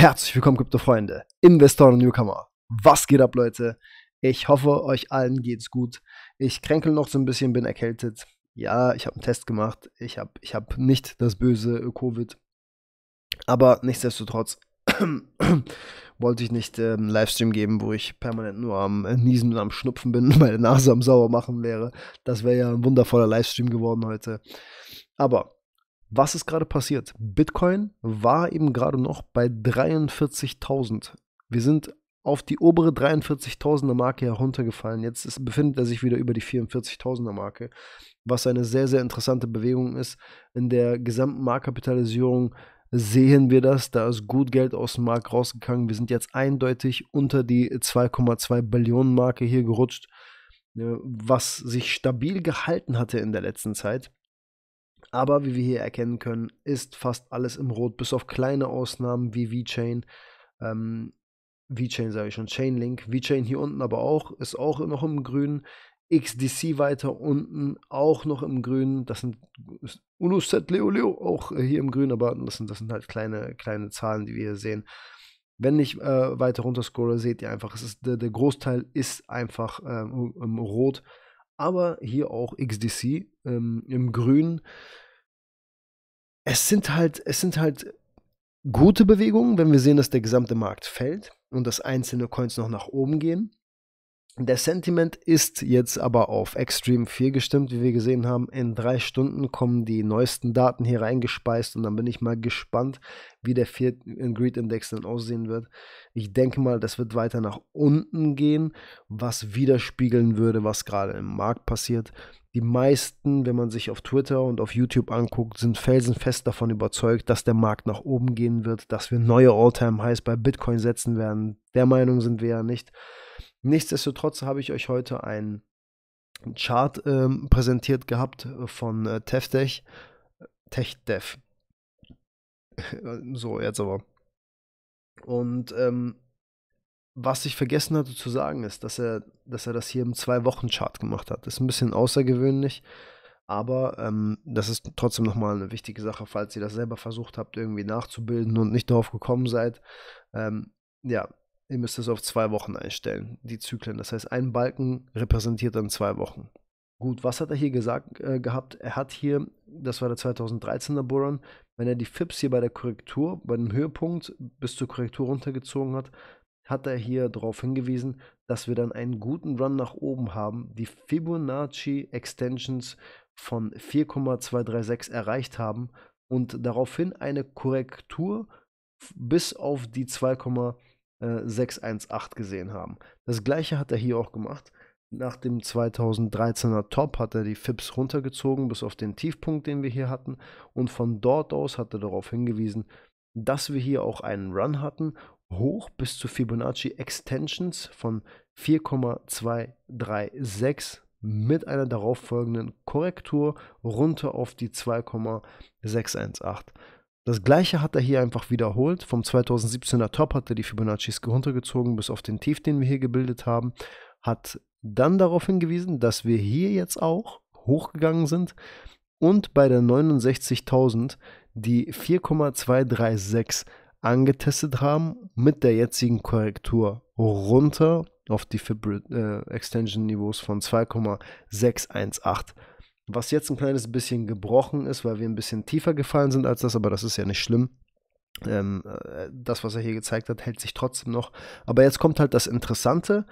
Herzlich willkommen, Krypto-Freunde, Investoren und Newcomer. Was geht ab, Leute? Ich hoffe, euch allen geht's gut. Ich kränkel noch so ein bisschen, bin erkältet. Ja, ich habe einen Test gemacht. Ich habe ich hab nicht das böse Covid. Aber nichtsdestotrotz wollte ich nicht ähm, einen Livestream geben, wo ich permanent nur am äh, Niesen und am Schnupfen bin und meine Nase am Sauer machen wäre. Das wäre ja ein wundervoller Livestream geworden heute. Aber was ist gerade passiert? Bitcoin war eben gerade noch bei 43.000. Wir sind auf die obere 43.000er Marke heruntergefallen. Jetzt ist, befindet er sich wieder über die 44.000er Marke, was eine sehr, sehr interessante Bewegung ist. In der gesamten Marktkapitalisierung sehen wir das. Da ist gut Geld aus dem Markt rausgegangen. Wir sind jetzt eindeutig unter die 2,2 Billionen Marke hier gerutscht, ne, was sich stabil gehalten hatte in der letzten Zeit. Aber wie wir hier erkennen können, ist fast alles im Rot, bis auf kleine Ausnahmen wie VeChain. Ähm, VeChain sage ich schon, Chainlink. VeChain hier unten aber auch, ist auch noch im Grün. XDC weiter unten auch noch im Grün. Das sind Unoset Leo Leo auch äh, hier im Grün, aber das sind, das sind halt kleine, kleine Zahlen, die wir hier sehen. Wenn ich äh, weiter runter scrolle, seht ihr einfach, es ist, der, der Großteil ist einfach ähm, Rot. Aber hier auch XDC ähm, im Grün. Es sind halt, es sind halt gute Bewegungen, wenn wir sehen, dass der gesamte Markt fällt und dass einzelne Coins noch nach oben gehen. Der Sentiment ist jetzt aber auf Extreme 4 gestimmt, wie wir gesehen haben. In drei Stunden kommen die neuesten Daten hier reingespeist und dann bin ich mal gespannt, wie der vierten äh, Greed Index dann aussehen wird. Ich denke mal, das wird weiter nach unten gehen, was widerspiegeln würde, was gerade im Markt passiert. Die meisten, wenn man sich auf Twitter und auf YouTube anguckt, sind felsenfest davon überzeugt, dass der Markt nach oben gehen wird, dass wir neue All-Time-Highs bei Bitcoin setzen werden. Der Meinung sind wir ja nicht. Nichtsdestotrotz habe ich euch heute einen Chart ähm, präsentiert gehabt äh, von äh, TefTech. TechDev. so, jetzt aber. Und ähm, was ich vergessen hatte zu sagen ist, dass er, dass er das hier im Zwei-Wochen-Chart gemacht hat. Das ist ein bisschen außergewöhnlich, aber ähm, das ist trotzdem nochmal eine wichtige Sache, falls ihr das selber versucht habt, irgendwie nachzubilden und nicht darauf gekommen seid. Ähm, ja, ihr müsst es auf zwei Wochen einstellen, die Zyklen. Das heißt, ein Balken repräsentiert dann zwei Wochen. Gut, was hat er hier gesagt äh, gehabt? Er hat hier, das war der 2013er Boron, wenn er die FIPS hier bei der Korrektur, bei dem Höhepunkt bis zur Korrektur runtergezogen hat, hat er hier darauf hingewiesen, dass wir dann einen guten Run nach oben haben, die Fibonacci Extensions von 4,236 erreicht haben und daraufhin eine Korrektur bis auf die 2,618 gesehen haben. Das gleiche hat er hier auch gemacht. Nach dem 2013er Top hat er die FIPS runtergezogen bis auf den Tiefpunkt, den wir hier hatten. Und von dort aus hat er darauf hingewiesen, dass wir hier auch einen Run hatten hoch bis zu Fibonacci Extensions von 4,236 mit einer darauffolgenden Korrektur runter auf die 2,618. Das gleiche hat er hier einfach wiederholt. Vom 2017er Top hat er die Fibonacci's runtergezogen bis auf den Tief, den wir hier gebildet haben. Hat dann darauf hingewiesen, dass wir hier jetzt auch hochgegangen sind und bei der 69.000 die 4,236 angetestet haben, mit der jetzigen Korrektur runter auf die Fibri äh, Extension Niveaus von 2,618. Was jetzt ein kleines bisschen gebrochen ist, weil wir ein bisschen tiefer gefallen sind als das, aber das ist ja nicht schlimm. Ähm, äh, das, was er hier gezeigt hat, hält sich trotzdem noch. Aber jetzt kommt halt das Interessante,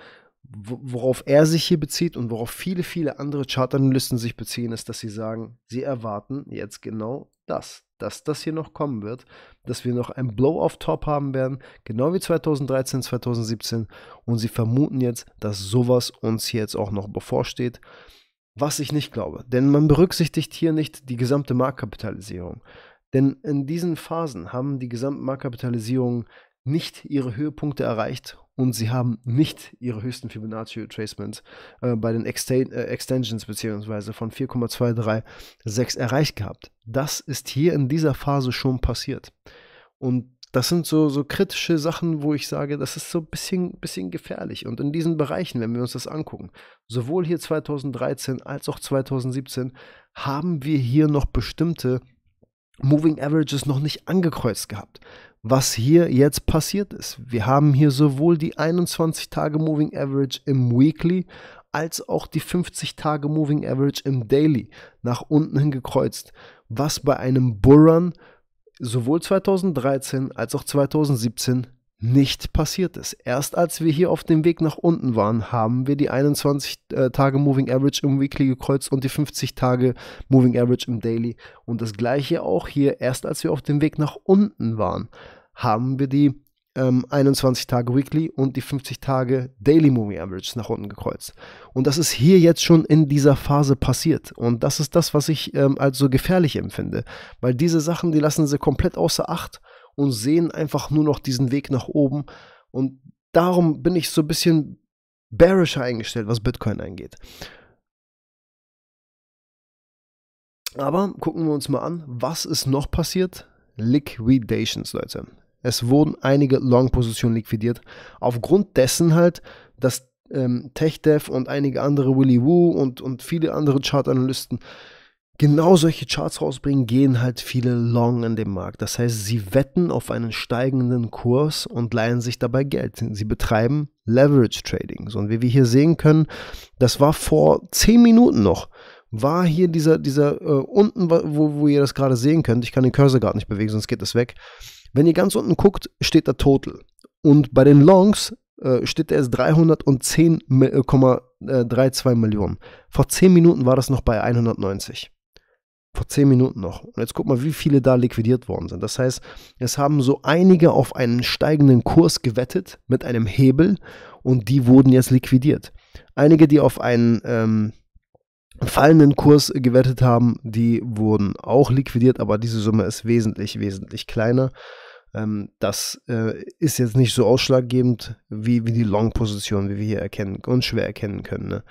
worauf er sich hier bezieht und worauf viele, viele andere Chartanalysten sich beziehen, ist, dass sie sagen, sie erwarten jetzt genau das dass das hier noch kommen wird, dass wir noch ein Blow-off-Top haben werden, genau wie 2013, 2017. Und sie vermuten jetzt, dass sowas uns hier jetzt auch noch bevorsteht, was ich nicht glaube. Denn man berücksichtigt hier nicht die gesamte Marktkapitalisierung. Denn in diesen Phasen haben die gesamten Marktkapitalisierungen nicht ihre Höhepunkte erreicht und sie haben nicht ihre höchsten Fibonacci Retracements äh, bei den Exten äh, Extensions beziehungsweise von 4,236 erreicht gehabt. Das ist hier in dieser Phase schon passiert. Und das sind so, so kritische Sachen, wo ich sage, das ist so ein bisschen, bisschen gefährlich. Und in diesen Bereichen, wenn wir uns das angucken, sowohl hier 2013 als auch 2017, haben wir hier noch bestimmte Moving Averages noch nicht angekreuzt gehabt was hier jetzt passiert ist. Wir haben hier sowohl die 21 Tage Moving Average im Weekly als auch die 50 Tage Moving Average im Daily nach unten hin gekreuzt, was bei einem Bullrun sowohl 2013 als auch 2017 nicht passiert ist. Erst als wir hier auf dem Weg nach unten waren, haben wir die 21 Tage Moving Average im Weekly gekreuzt und die 50 Tage Moving Average im Daily. Und das gleiche auch hier, erst als wir auf dem Weg nach unten waren, haben wir die ähm, 21 Tage Weekly und die 50 Tage Daily Movie Average nach unten gekreuzt. Und das ist hier jetzt schon in dieser Phase passiert. Und das ist das, was ich ähm, als so gefährlich empfinde. Weil diese Sachen, die lassen sie komplett außer Acht und sehen einfach nur noch diesen Weg nach oben. Und darum bin ich so ein bisschen bearischer eingestellt, was Bitcoin angeht. Aber gucken wir uns mal an, was ist noch passiert? Liquidations, Leute. Es wurden einige Long-Positionen liquidiert. Aufgrund dessen halt, dass ähm, TechDev und einige andere Willy Woo und, und viele andere Chartanalysten genau solche Charts rausbringen, gehen halt viele long in den Markt. Das heißt, sie wetten auf einen steigenden Kurs und leihen sich dabei Geld. Sie betreiben Leverage Trading. Und wie wir hier sehen können, das war vor 10 Minuten noch, war hier dieser, dieser äh, unten, wo, wo ihr das gerade sehen könnt. Ich kann den Cursor gerade nicht bewegen, sonst geht das weg. Wenn ihr ganz unten guckt, steht der Total. Und bei den Longs äh, steht er jetzt 310,32 Millionen. Vor 10 Minuten war das noch bei 190. Vor 10 Minuten noch. Und jetzt guck mal, wie viele da liquidiert worden sind. Das heißt, es haben so einige auf einen steigenden Kurs gewettet mit einem Hebel und die wurden jetzt liquidiert. Einige, die auf einen ähm, fallenden Kurs gewettet haben, die wurden auch liquidiert, aber diese Summe ist wesentlich, wesentlich kleiner. Ähm, das äh, ist jetzt nicht so ausschlaggebend wie, wie die Long-Position, wie wir hier erkennen und schwer erkennen können. Ne?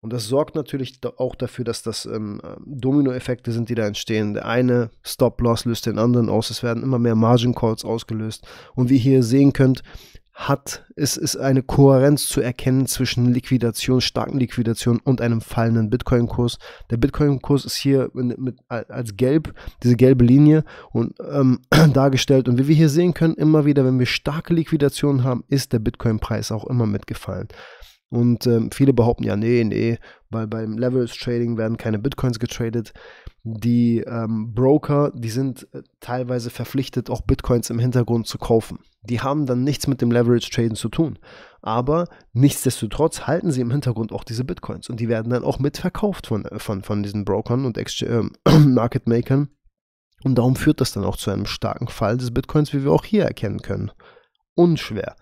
Und das sorgt natürlich auch dafür, dass das ähm, äh, Domino-Effekte sind, die da entstehen. Der eine Stop-Loss löst den anderen aus. Es werden immer mehr Margin Calls ausgelöst. Und wie ihr hier sehen könnt, hat. Es ist eine Kohärenz zu erkennen zwischen Liquidation, starken Liquidation und einem fallenden Bitcoin-Kurs. Der Bitcoin-Kurs ist hier mit, mit, als gelb, diese gelbe Linie und, ähm, dargestellt. Und wie wir hier sehen können, immer wieder, wenn wir starke Liquidation haben, ist der Bitcoin-Preis auch immer mitgefallen. Und ähm, viele behaupten ja, nee, nee, weil beim Levels Trading werden keine Bitcoins getradet die ähm, Broker, die sind äh, teilweise verpflichtet, auch Bitcoins im Hintergrund zu kaufen. Die haben dann nichts mit dem Leverage Trading zu tun. Aber nichtsdestotrotz halten sie im Hintergrund auch diese Bitcoins und die werden dann auch mitverkauft von, äh, von, von diesen Brokern und Exchange, äh, Market Makern. Und darum führt das dann auch zu einem starken Fall des Bitcoins, wie wir auch hier erkennen können. Unschwer.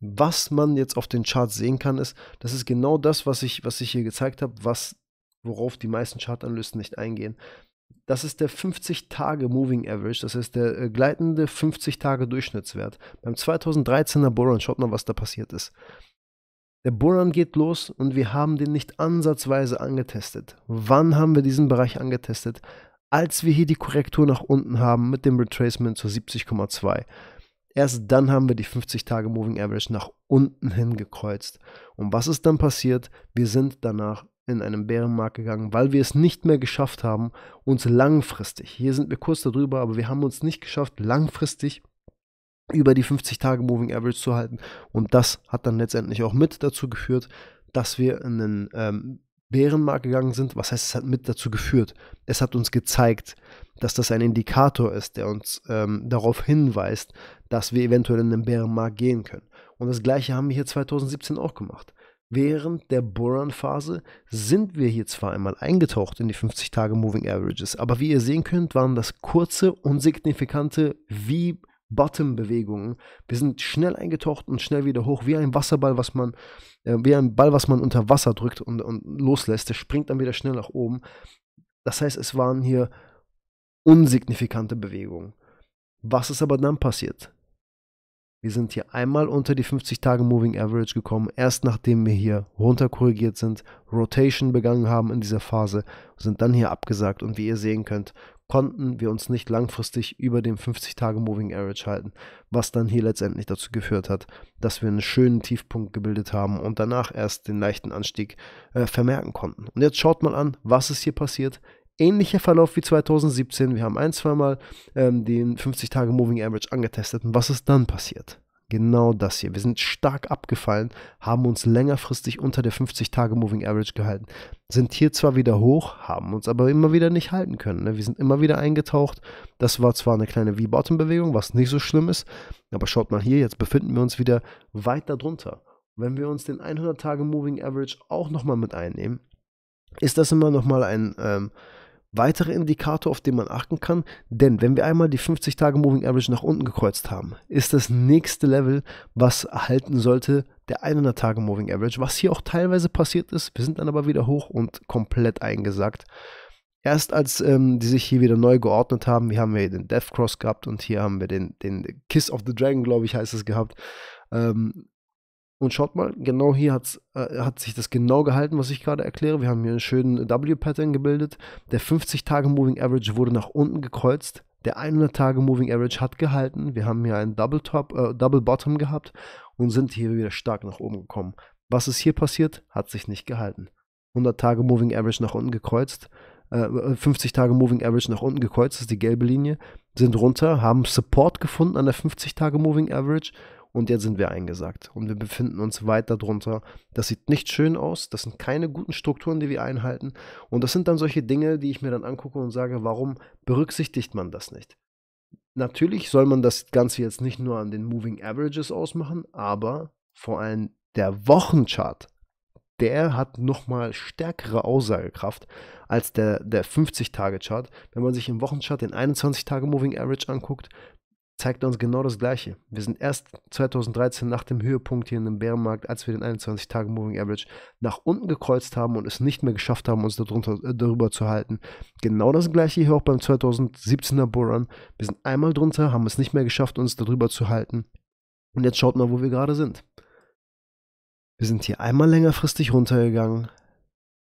Was man jetzt auf den Charts sehen kann, ist, das ist genau das, was ich, was ich hier gezeigt habe, was worauf die meisten Chartanalysten nicht eingehen. Das ist der 50-Tage-Moving Average, das ist der äh, gleitende 50-Tage-Durchschnittswert. Beim 2013er Boron, schaut mal, was da passiert ist. Der Boron geht los und wir haben den nicht ansatzweise angetestet. Wann haben wir diesen Bereich angetestet? Als wir hier die Korrektur nach unten haben mit dem Retracement zu 70,2. Erst dann haben wir die 50-Tage-Moving Average nach unten hin gekreuzt. Und was ist dann passiert? Wir sind danach in einem Bärenmarkt gegangen, weil wir es nicht mehr geschafft haben, uns langfristig, hier sind wir kurz darüber, aber wir haben uns nicht geschafft, langfristig über die 50 Tage Moving Average zu halten. Und das hat dann letztendlich auch mit dazu geführt, dass wir in den ähm, Bärenmarkt gegangen sind. Was heißt, es hat mit dazu geführt? Es hat uns gezeigt, dass das ein Indikator ist, der uns ähm, darauf hinweist, dass wir eventuell in den Bärenmarkt gehen können. Und das gleiche haben wir hier 2017 auch gemacht während der Boron-Phase sind wir hier zwar einmal eingetaucht in die 50 Tage Moving Averages, aber wie ihr sehen könnt, waren das kurze, unsignifikante wie Bottom-Bewegungen. Wir sind schnell eingetaucht und schnell wieder hoch, wie ein Wasserball, was man, äh, wie ein Ball, was man unter Wasser drückt und, und loslässt. Der springt dann wieder schnell nach oben. Das heißt, es waren hier unsignifikante Bewegungen. Was ist aber dann passiert? Wir sind hier einmal unter die 50 Tage Moving Average gekommen, erst nachdem wir hier runter korrigiert sind, Rotation begangen haben in dieser Phase, sind dann hier abgesagt und wie ihr sehen könnt, konnten wir uns nicht langfristig über dem 50 Tage Moving Average halten, was dann hier letztendlich dazu geführt hat, dass wir einen schönen Tiefpunkt gebildet haben und danach erst den leichten Anstieg äh, vermerken konnten. Und jetzt schaut mal an, was ist hier passiert ähnlicher Verlauf wie 2017. Wir haben ein, zweimal ähm, den 50-Tage-Moving Average angetestet. Und was ist dann passiert? Genau das hier. Wir sind stark abgefallen, haben uns längerfristig unter der 50-Tage-Moving Average gehalten, sind hier zwar wieder hoch, haben uns aber immer wieder nicht halten können. Ne? Wir sind immer wieder eingetaucht. Das war zwar eine kleine V-Bottom-Bewegung, was nicht so schlimm ist, aber schaut mal hier, jetzt befinden wir uns wieder weit darunter. Wenn wir uns den 100-Tage-Moving Average auch nochmal mit einnehmen, ist das immer nochmal ein, ähm, weiterer Indikator, auf den man achten kann, denn wenn wir einmal die 50 Tage Moving Average nach unten gekreuzt haben, ist das nächste Level, was erhalten sollte, der 100 Tage Moving Average, was hier auch teilweise passiert ist. Wir sind dann aber wieder hoch und komplett eingesackt. Erst als ähm, die sich hier wieder neu geordnet haben, wir haben hier den Death Cross gehabt und hier haben wir den, den Kiss of the Dragon, glaube ich, heißt es gehabt. Ähm, und schaut mal, genau hier hat's, äh, hat sich das genau gehalten, was ich gerade erkläre. Wir haben hier einen schönen W-Pattern gebildet. Der 50-Tage-Moving Average wurde nach unten gekreuzt. Der 100-Tage-Moving Average hat gehalten. Wir haben hier einen Double, Top, äh, Double Bottom gehabt und sind hier wieder stark nach oben gekommen. Was ist hier passiert? Hat sich nicht gehalten. 100-Tage-Moving Average nach unten gekreuzt. 50 äh, äh, Tage Moving Average nach unten gekreuzt, das ist die gelbe Linie, sind runter, haben Support gefunden an der 50 Tage Moving Average, und jetzt sind wir eingesackt und wir befinden uns weit darunter. Das sieht nicht schön aus, das sind keine guten Strukturen, die wir einhalten und das sind dann solche Dinge, die ich mir dann angucke und sage, warum berücksichtigt man das nicht? Natürlich soll man das Ganze jetzt nicht nur an den Moving Averages ausmachen, aber vor allem der Wochenchart, der hat nochmal stärkere Aussagekraft als der, der 50-Tage-Chart. Wenn man sich im Wochenchart den 21-Tage-Moving Average anguckt, zeigt uns genau das Gleiche. Wir sind erst 2013 nach dem Höhepunkt hier in dem Bärenmarkt, als wir den 21-Tage-Moving-Average nach unten gekreuzt haben und es nicht mehr geschafft haben, uns darunter, äh, darüber zu halten. Genau das Gleiche hier auch beim 2017er Bullrun. Wir sind einmal drunter, haben es nicht mehr geschafft, uns darüber zu halten. Und jetzt schaut mal, wo wir gerade sind. Wir sind hier einmal längerfristig runtergegangen,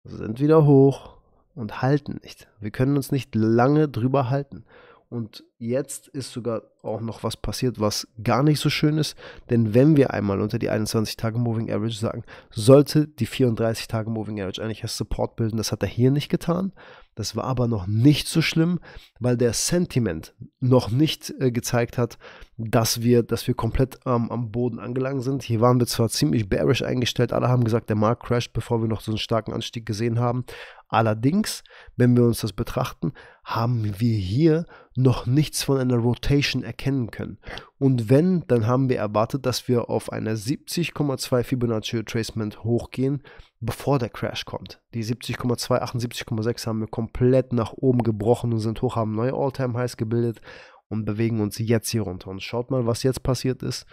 sind wieder hoch und halten nicht. Wir können uns nicht lange drüber halten. Und jetzt ist sogar auch noch was passiert, was gar nicht so schön ist. Denn wenn wir einmal unter die 21 Tage Moving Average sagen, sollte die 34 Tage Moving Average eigentlich als Support bilden. Das hat er hier nicht getan. Das war aber noch nicht so schlimm, weil der Sentiment noch nicht äh, gezeigt hat, dass wir, dass wir komplett ähm, am Boden angelangt sind. Hier waren wir zwar ziemlich bearish eingestellt, alle haben gesagt, der Markt crasht, bevor wir noch so einen starken Anstieg gesehen haben. Allerdings, wenn wir uns das betrachten, haben wir hier noch nicht nichts von einer Rotation erkennen können. Und wenn, dann haben wir erwartet, dass wir auf einer 70,2 Fibonacci Retracement hochgehen, bevor der Crash kommt. Die 70,2, 78,6 haben wir komplett nach oben gebrochen und sind hoch, haben neue All-Time-Highs gebildet und bewegen uns jetzt hier runter. Und schaut mal, was jetzt passiert ist.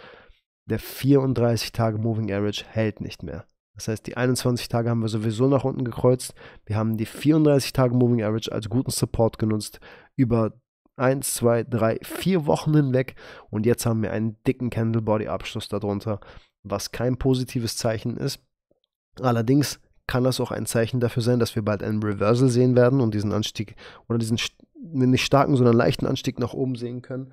Der 34 Tage Moving Average hält nicht mehr. Das heißt, die 21 Tage haben wir sowieso nach unten gekreuzt. Wir haben die 34 Tage Moving Average als guten Support genutzt über 1, 2, 3, 4 Wochen hinweg. Und jetzt haben wir einen dicken Candlebody-Abschluss darunter, was kein positives Zeichen ist. Allerdings kann das auch ein Zeichen dafür sein, dass wir bald einen Reversal sehen werden und diesen Anstieg oder diesen nicht starken, sondern leichten Anstieg nach oben sehen können.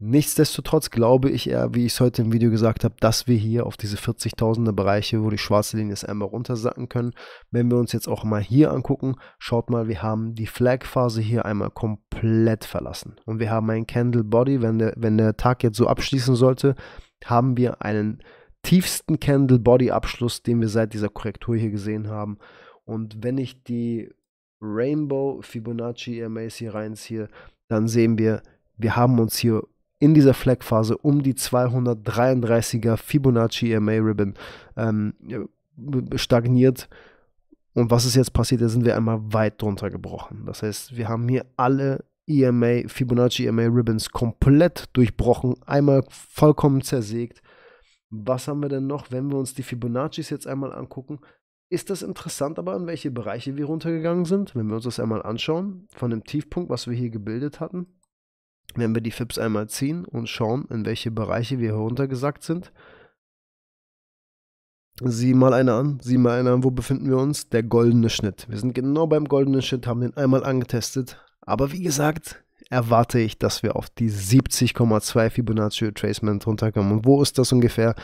Nichtsdestotrotz glaube ich eher, wie ich es heute im Video gesagt habe, dass wir hier auf diese 40.000er Bereiche, wo die schwarze Linie ist, einmal runtersacken können. Wenn wir uns jetzt auch mal hier angucken, schaut mal, wir haben die Flag-Phase hier einmal komplett verlassen. Und wir haben einen Candle Body, wenn der, wenn der Tag jetzt so abschließen sollte, haben wir einen tiefsten Candle Body Abschluss, den wir seit dieser Korrektur hier gesehen haben. Und wenn ich die Rainbow Fibonacci EMAs hier reinziehe, dann sehen wir, wir haben uns hier in dieser Flag-Phase um die 233er Fibonacci EMA Ribbon ähm, äh, stagniert. Und was ist jetzt passiert? Da sind wir einmal weit drunter gebrochen. Das heißt, wir haben hier alle EMA, Fibonacci EMA Ribbons komplett durchbrochen, einmal vollkommen zersägt. Was haben wir denn noch, wenn wir uns die Fibonaccis jetzt einmal angucken? Ist das interessant aber, in welche Bereiche wir runtergegangen sind? Wenn wir uns das einmal anschauen, von dem Tiefpunkt, was wir hier gebildet hatten, wenn wir die FIPS einmal ziehen und schauen, in welche Bereiche wir heruntergesackt sind. Sieh mal einer an, sieh mal einer an, wo befinden wir uns? Der goldene Schnitt. Wir sind genau beim goldenen Schnitt, haben den einmal angetestet. Aber wie gesagt, erwarte ich, dass wir auf die 70,2 Fibonacci Retracement runterkommen. Und wo ist das ungefähr?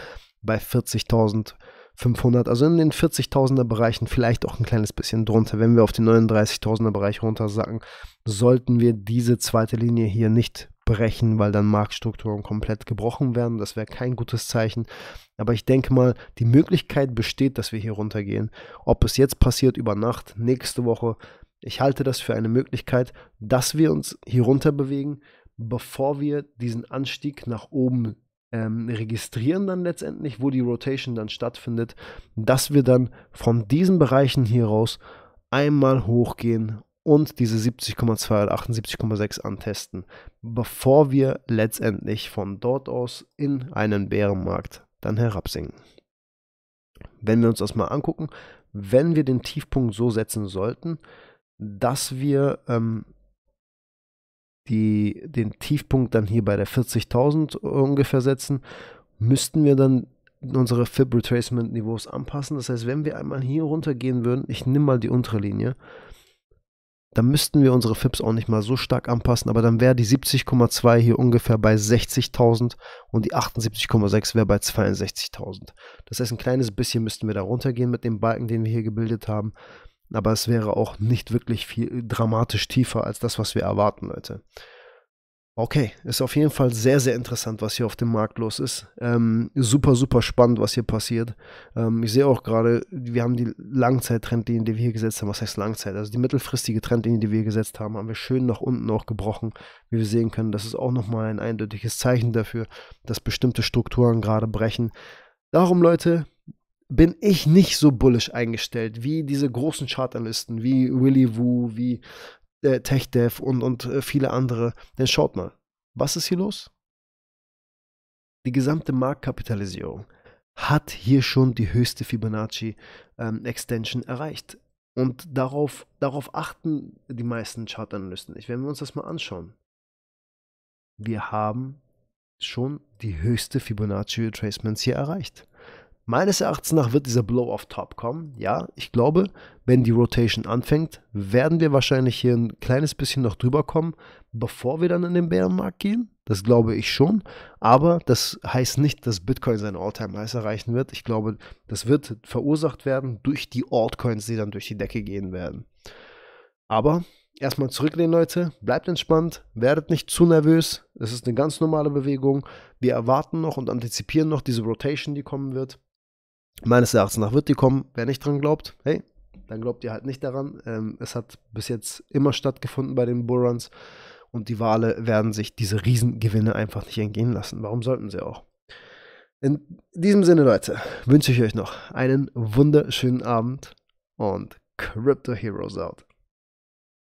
Bei 40.000. 500, also in den 40.000er Bereichen, vielleicht auch ein kleines bisschen drunter. Wenn wir auf den 39.000er Bereich runtersacken, sollten wir diese zweite Linie hier nicht brechen, weil dann Marktstrukturen komplett gebrochen werden. Das wäre kein gutes Zeichen. Aber ich denke mal, die Möglichkeit besteht, dass wir hier runtergehen. Ob es jetzt passiert über Nacht, nächste Woche, ich halte das für eine Möglichkeit, dass wir uns hier runter bewegen, bevor wir diesen Anstieg nach oben ähm, registrieren dann letztendlich, wo die Rotation dann stattfindet, dass wir dann von diesen Bereichen hier raus einmal hochgehen und diese 70,2 oder 78,6 antesten, bevor wir letztendlich von dort aus in einen Bärenmarkt dann herabsinken. Wenn wir uns das mal angucken, wenn wir den Tiefpunkt so setzen sollten, dass wir ähm, die, den Tiefpunkt dann hier bei der 40.000 ungefähr setzen, müssten wir dann unsere Fib Retracement Niveaus anpassen. Das heißt, wenn wir einmal hier runtergehen würden, ich nehme mal die untere Linie, dann müssten wir unsere Fibs auch nicht mal so stark anpassen, aber dann wäre die 70,2 hier ungefähr bei 60.000 und die 78,6 wäre bei 62.000. Das heißt, ein kleines bisschen müssten wir da runtergehen mit dem Balken, den wir hier gebildet haben aber es wäre auch nicht wirklich viel äh, dramatisch tiefer als das, was wir erwarten, Leute. Okay, ist auf jeden Fall sehr, sehr interessant, was hier auf dem Markt los ist. Ähm, super, super spannend, was hier passiert. Ähm, ich sehe auch gerade, wir haben die Langzeittrendlinie, die wir hier gesetzt haben. Was heißt Langzeit? Also die mittelfristige Trendlinie, die wir hier gesetzt haben, haben wir schön nach unten auch gebrochen. Wie wir sehen können, das ist auch nochmal ein eindeutiges Zeichen dafür, dass bestimmte Strukturen gerade brechen. Darum, Leute, bin ich nicht so bullish eingestellt wie diese großen Chartanalysten, wie Willy Wu, wie äh, TechDev und, und äh, viele andere. Denn schaut mal, was ist hier los? Die gesamte Marktkapitalisierung hat hier schon die höchste Fibonacci-Extension ähm, erreicht. Und darauf, darauf achten die meisten Chartanalysten. Ich, wenn wir uns das mal anschauen, wir haben schon die höchste Fibonacci-Retracements hier erreicht. Meines Erachtens nach wird dieser Blow auf Top kommen. Ja, ich glaube, wenn die Rotation anfängt, werden wir wahrscheinlich hier ein kleines bisschen noch drüber kommen, bevor wir dann in den Bärenmarkt gehen. Das glaube ich schon. Aber das heißt nicht, dass Bitcoin seinen All-Time-Highs erreichen wird. Ich glaube, das wird verursacht werden durch die Altcoins, die dann durch die Decke gehen werden. Aber erstmal zurücklehnen, Leute. Bleibt entspannt, werdet nicht zu nervös. Es ist eine ganz normale Bewegung. Wir erwarten noch und antizipieren noch diese Rotation, die kommen wird. Meines Erachtens nach wird die kommen. Wer nicht dran glaubt, hey, dann glaubt ihr halt nicht daran. Ähm, es hat bis jetzt immer stattgefunden bei den Bullruns und die Wale werden sich diese Riesengewinne einfach nicht entgehen lassen. Warum sollten sie auch? In diesem Sinne, Leute, wünsche ich euch noch einen wunderschönen Abend und Crypto Heroes out.